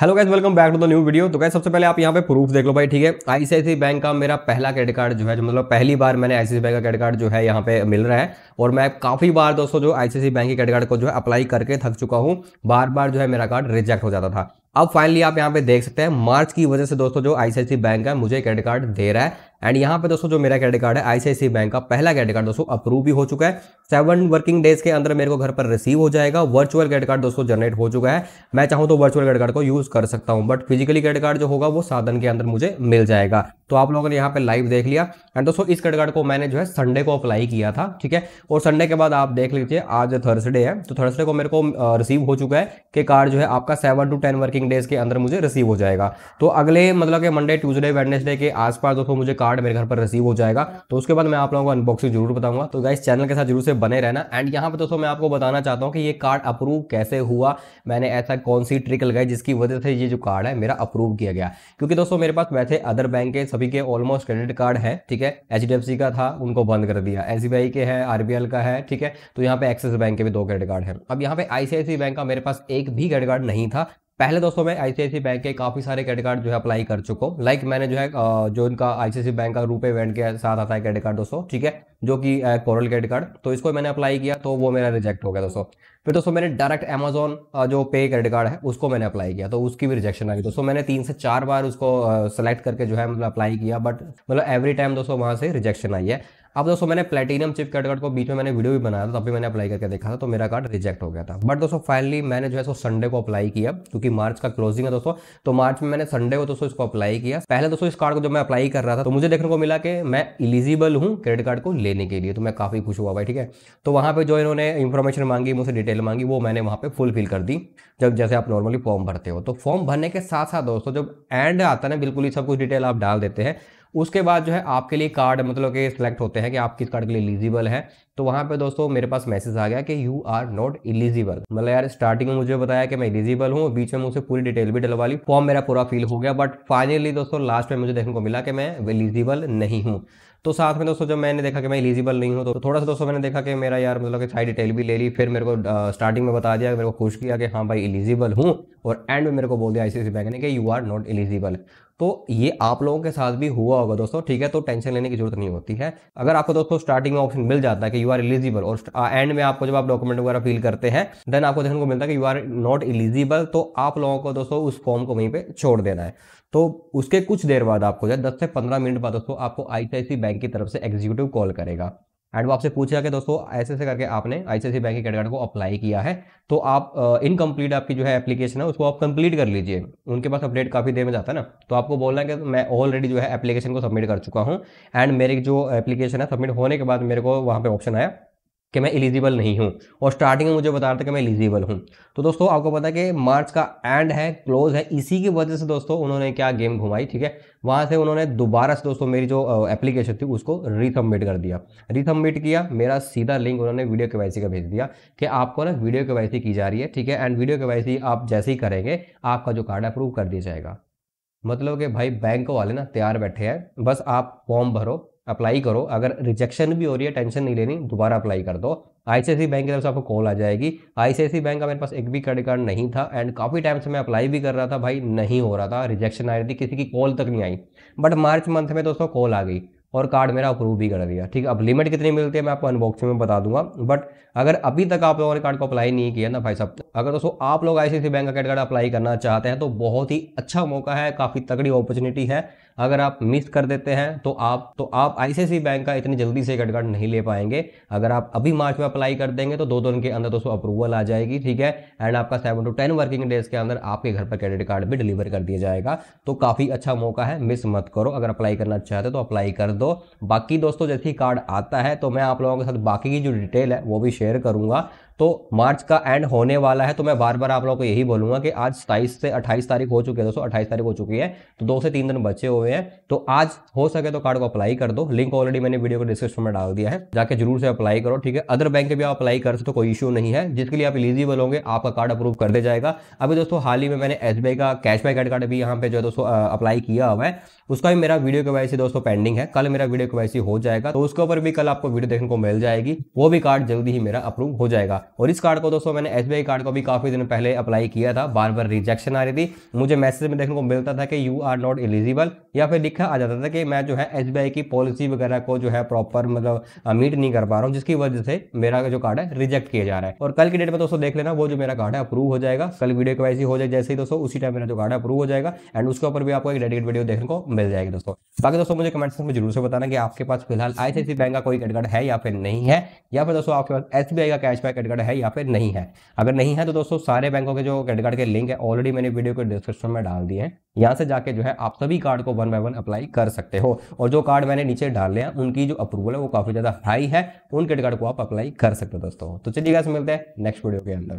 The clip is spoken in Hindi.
hello guys welcome back to the new video तो गाइस सबसे पहले आप यहाँ पे प्रूफ देख लो भाई ठीक है आईसीआईसी बैंक का मेरा पहला क्रेडिट कार्ड जो है जो मतलब पहली बार मैंने आईसीआई बैंक का क्रेडिट कार्ड जो है यहाँ पे मिल रहा है और मैं काफ़ी बार दोस्तों जो आईसीआईसी बैंक के क्रेडिट कार्ड को जो है अप्लाई करके थक चुका हूँ बार बार जो है मेरा कार्ड रिजेक्ट हो जाता था अब फाइनली आप यहाँ पे देख सकते हैं मार्च की वजह से दोस्तों जो आईसीआईसी बैंक है मुझे क्रेडिट कार्ड दे रहा है एंड यहाँ पे दोस्तों जो मेरा क्रेडिट कार्ड है आईसीआईसी बैंक का पहला क्रेडिट कार्ड दोस्तों अप्रूव भी हो चुका है सेवन वर्किंग डेज के अंदर मेरे को घर पर रिसीव हो जाएगा वर्चुअल क्रेडिट कार्ड दोस्तों जनरेट हो चुका है मैं चाहूँ तो वर्चुअल क्रेडिट कार्ड को यूज कर सकता हूँ बट फिजिकली क्रेडिट कार्ड जो होगा वो साधन के अंदर मुझे मिल जाएगा तो आप लोगों ने यहाँ पे लाइव देख लिया एंड दोस्तों इस क्रेडिट कार्ड को मैंने जो है संडे को अप्लाई किया था ठीक है और संडे के बाद आप देख लीजिए आज थर्सडे है तो थर्सडे को मेरे को रिसीव हो चुका है कि कार्ड जो है आपका seven to ten working days के अंदर मुझे रिसीव हो जाएगा तो अगले मतलब कि मंडे ट्यूजडे वेडनेसडे के आसपास दोस्तों मुझे कार्ड कार्ड मेरे घर पर रिसीव हो जाएगा तो उसके बाद मैं आप लोगों को अनबॉक्सिंग जरूर बताऊंगा तो गाइस चैनल के साथ जरूर से बने रहना एंड यहाँ पर दोस्तों मैं आपको बताना चाहता हूँ कि ये कार्ड अप्रूव कैसे हुआ मैंने ऐसा कौन सी ट्रिक लगाई जिसकी वजह से ये जो कार्ड है मेरा अप्रूव किया गया क्योंकि दोस्तों मेरे पास वैसे अदर बैंक के सभी के ऑलमोस्ट क्रेडिट कार्ड है ठीक है एच का था उनको बंद कर दिया एस के है आर का है ठीक है तो यहाँ पे एक्सिस बैंक के भी दो क्रेडिट कार्ड है अब यहाँ पे आईसीआईसी बैंक का मेरे पास एक भी क्रेडिट कार्ड नहीं था पहले दोस्तों मैं आईसीआईसी बैंक के काफ़ी सारे क्रेडिट कार्ड जो है अप्लाई कर चुका हूँ लाइक मैंने जो है जो इनका आईसीआईसी बैंक का रूपे वेंट के साथ आता है क्रेडिट कार्ड दोस्तों ठीक है जो कि कोरल क्रेडिट कार्ड तो इसको मैंने अप्लाई किया तो वो मेरा रिजेक्ट हो गया दोस्तों फिर दोस्तों मैंने डायरेक्ट अमेजोन जो पे क्रेडिट कार्ड है उसको मैंने अप्लाई किया तो उसकी भी रिजेक्शन आ गई दोस्तों मैंने तीन से चार बार उसको सेलेक्ट करके जो है मतलब अप्लाई किया बट मतलब एवरी टाइम दोस्तों वहाँ से रिजेक्शन आई है अब दोस्तों मैंने प्लेटिनम चिप कार्ड कार्ड को बीच में मैंने वीडियो भी बनाया था तभी मैंने अप्लाई करके देखा था तो मेरा कार्ड रिजेक्ट हो गया था बट दोस्तों फाइनली मैंने जो है सो संडे को अप्लाई किया क्योंकि मार्च का क्लोजिंग है दोस्तों तो मार्च में मैंने संडे को दोस्तों इसको अप्लाई किया पहले दोस्तों इस कार्ड को जब मैं अप्लाई कर रहा था तो मुझे देखने को मिला कि मैं इलिजिबल हूँ क्रेडिट कार्ड को लेने के लिए तो मैं काफ़ी खुश हुआ भाई ठीक है तो वहाँ पर जो इन्होंने इन्फॉर्मेशन मांगी मुझसे डिटेल मांगी वो मैंने वहाँ पर फुलफिल कर दी जब जैसे आप नॉर्मली फॉर्म भरते हो तो फॉर्म भरने के साथ साथ दोस्तों जब एंड आता है ना बिल्कुल ही सब कुछ डिटेल आप डाल देते हैं उसके बाद जो है आपके लिए कार्ड मतलब कि सिलेक्ट होते हैं कि आप किस कार्ड के लिए एलिजिबल हैं तो वहां पे दोस्तों मेरे पास मैसेज आ गया कि यू आर नॉट इलिजिबल मतलब यार स्टार्टिंग में मुझे बताया कि मैं इलिजिबल हूँ बीच में मुझे पूरी डिटेल भी डलवा ली फॉर्म मेरा पूरा फिल हो गया बट फाइनली दोस्तों लास्ट में मुझे देखने को मिला कि मैं इलिजिबल नहीं हूँ तो साथ में दोस्तों जब मैंने देखा कि मैं इलिजिबल नहीं हूँ तो थोड़ा सा दोस्तों मैंने देखा कि मेरा यार मतलब कि सारी डिटेल भी ले ली फिर मेरे को स्टार्टिंग में बता दिया मेरे को खुश किया कि हाँ भाई इलिजिबल हूँ और एंड में मेरे को बोल दिया आईसीसी बैंक ने कि यू आर नॉट इलिजिबल तो ये आप लोगों के साथ भी हुआ होगा दोस्तों ठीक है तो टेंशन लेने की जरूरत नहीं होती है अगर आपको दोस्तों स्टार्टिंग में ऑप्शन मिल जाता है कि यू यू आर एलिजिबल और एंड में आपको जब आप डॉक्यूमेंट वगैरह फिल करते हैं देन आपको देखने को मिलता है कि यू आर नॉट एलिजिबल तो आप लोगों को दोस्तों उस फॉर्म को वहीं पर छोड़ देना है तो उसके कुछ देर बाद आपको दस से पंद्रह मिनट बाद दोस्तों आपको आई बैंक की तरफ से एग्जीक्यूटिव कॉल करेगा एंड वो आपसे पूछेगा कि दोस्तों ऐसे ऐसे करके आपने सी बैंक के क्रेडिट कार्ड को अप्लाई किया है तो आप इनकम्प्लीट आपकी जो है एप्लीकेशन है उसको आप कंप्लीट कर लीजिए उनके पास अपडेट काफ़ी देर में जाता है ना तो आपको बोलना है कि मैं ऑलरेडी जो है एप्लीकेशन को सबमिट कर चुका हूँ एंड मेरी जो एप्लीकेशन है सबमिट होने के बाद मेरे को वहाँ पर ऑप्शन आया कि मैं एलिजिबल नहीं हूँ और स्टार्टिंग में मुझे बता रहा था कि मैं एलिजिबल हूँ तो दोस्तों आपको पता है कि मार्च का एंड है क्लोज है इसी की वजह से दोस्तों उन्होंने क्या गेम घुमाई ठीक है वहाँ से उन्होंने दोबारा से दोस्तों मेरी जो एप्लीकेशन थी उसको रिसबमिट कर दिया रिसबमिट किया मेरा सीधा लिंक उन्होंने वीडियो के का भेज दिया कि आपको ना वीडियो के की जा रही है ठीक है एंड वीडियो के आप जैसे ही करेंगे आपका जो कार्ड अप्रूव कर दिया जाएगा मतलब कि भाई बैंक वाले ना तैयार बैठे हैं बस आप फॉर्म भरो अप्लाई करो अगर रिजेक्शन भी हो रही है टेंशन नहीं लेनी दोबारा अप्लाई कर दो आईसीआईसी बैंक की तरफ से आपको कॉल आ जाएगी आईसीआईसी बैंक का मेरे पास एक भी क्रेडिट कार्ड नहीं था एंड काफ़ी टाइम से मैं अप्लाई भी कर रहा था भाई नहीं हो रहा था रिजेक्शन आ रही थी किसी की कॉल तक नहीं आई बट मार्च मंथ में दोस्तों कॉल आ गई और कार्ड मेरा अप्रूव भी कर दिया ठीक है अब लिमिट कितनी मिलती है मैं आपको अनबॉक्सिंग में बता दूंगा बट अगर अभी तक आप लोगों ने कार्ड को अप्लाई नहीं किया ना भाई साहब अगर दोस्तों आप लोग आईसीआईसी बैंक का क्रेडिट कार्ड अप्लाई करना चाहते हैं तो बहुत ही अच्छा मौका है काफ़ी तगड़ी अपॉर्चुनिटी है अगर आप मिस कर देते हैं तो आप तो आप आईसीआईसी बैंक का इतनी जल्दी से क्रेडिट कार्ड नहीं ले पाएंगे अगर आप अभी मार्च में अप्लाई कर देंगे तो दो दिन के अंदर दोस्तों अप्रूवल आ जाएगी ठीक है एंड आपका seven to ten working days के अंदर आपके घर पर क्रेडिट कार्ड भी डिलीवर कर दिया जाएगा तो काफ़ी अच्छा मौका है मिस मत करो अगर अप्लाई करना चाहते हो तो अप्लाई कर दो बाकी दोस्तों जैसे ही कार्ड आता है तो मैं आप लोगों के साथ बाकी की जो डिटेल है वो भी शेयर करूंगा तो मार्च का एंड होने वाला है तो मैं बार बार आप लोगों को यही बोलूंगा कि आज सताइस से अट्ठाईस तारीख हो चुकी है दोस्तों अट्ठाईस तारीख हो चुकी है तो दो से तीन दिन बचे हुए हैं तो आज हो सके तो कार्ड को अप्लाई कर दो लिंक ऑलरेडी मैंने वीडियो को डिस्क्रिप्शन में डाल दिया है जाके जरूर से अप्लाई करो ठीक है अदर बैंक के भी आप अप्लाई कर सकते तो कोई इशू नहीं है जिसके लिए आप एलिजिबल होंगे आपका कार्ड अप्रूव कर दिया जाएगा अभी दोस्तों हाल ही में मैंने एस का कैशबैक एड कार्ड भी यहाँ पे जो है दोस्तों अप्लाई किया हुआ है उसका भी मेरा वीडियो के दोस्तों पेंडिंग है कल मेरा वीडियो के हो जाएगा तो उसके ऊपर भी कल आपको वीडियो देखने को मिल जाएगी वो भी कार्ड जल्दी ही मेरा अप्रूव हो जाएगा और इस कार्ड को दोस्तों मैंने एस कार्ड को भी काफ़ी दिन पहले अप्लाई किया था बार बार रिजेक्शन आ रही थी मुझे मैसेज में देखने को मिलता था कि यू आर नॉट एलिजिबल या फिर लिखा आ जाता था कि मैं जो है एस की पॉलिसी वगैरह को जो है प्रॉपर मतलब मीट नहीं कर पा रहा हूँ जिसकी वजह से मेरा जो कार्ड है रिजेक्ट किया जा रहा है और कल की डेट में दोस्तों देख लेना वो जो मेरा कार्ड है अप्रूव हो जाएगा कल वीडियो को ऐसी हो जाए जैसे ही दोस्तों उसी टाइम मेरा जो कार्ड है अप्रूव हो जाएगा एंड उसके ऊपर भी आपको एक डेडिकेट वीडियो देखने को मिल जाएगी दोस्तों बाकी दोस्तों मुझे कमेंट में जरूर से बताना कि आपके पास फिलहाल आईसीआई बैंक का कोई क्रेडिट है या फिर नहीं है या फिर दोस्तों आपके पास एस का कैशबैक बैक कार्ड है या फिर नहीं है अगर नहीं है तो दोस्तों सारे बैंकों के जो क्रेडिट कार्ड के लिंक है ऑलरेडी मैंने वीडियो के डिस्क्रिप्शन में डाल दिए हैं यहाँ से जाके जो है आप सभी कार्ड को वन बाय वन अप्लाई कर सकते हो और जो कार्ड मैंने नीचे डाल लिया उनकी जो अप्रूवल है वो काफ़ी ज़्यादा हाई है उन क्रेडिट कार्ड को आप अप्लाई कर सकते हो दोस्तों तो चलिए मिलते हैं नेक्स्ट वीडियो के अंदर